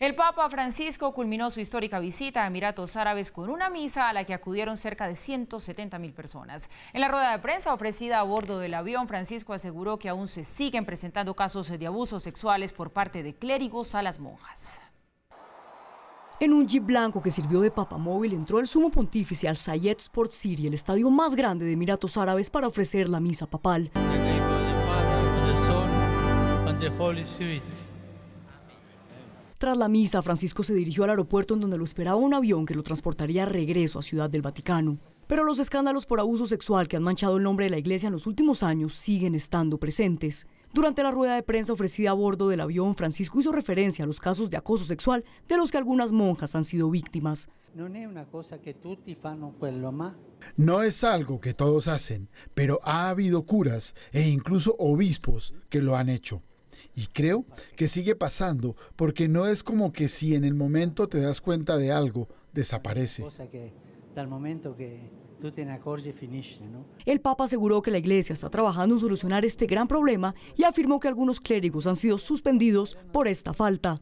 El Papa Francisco culminó su histórica visita a Emiratos Árabes con una misa a la que acudieron cerca de 170 mil personas. En la rueda de prensa ofrecida a bordo del avión, Francisco aseguró que aún se siguen presentando casos de abusos sexuales por parte de clérigos a las monjas. En un jeep blanco que sirvió de papamóvil entró el sumo pontífice al Sayed Sports City, el estadio más grande de Emiratos Árabes, para ofrecer la misa papal. Tras la misa, Francisco se dirigió al aeropuerto en donde lo esperaba un avión que lo transportaría a regreso a Ciudad del Vaticano. Pero los escándalos por abuso sexual que han manchado el nombre de la iglesia en los últimos años siguen estando presentes. Durante la rueda de prensa ofrecida a bordo del avión, Francisco hizo referencia a los casos de acoso sexual de los que algunas monjas han sido víctimas. No es algo que todos hacen, pero ha habido curas e incluso obispos que lo han hecho. Y creo que sigue pasando, porque no es como que si en el momento te das cuenta de algo, desaparece. el Papa aseguró que la Iglesia está trabajando en solucionar este gran problema y afirmó que algunos clérigos han sido suspendidos por esta falta.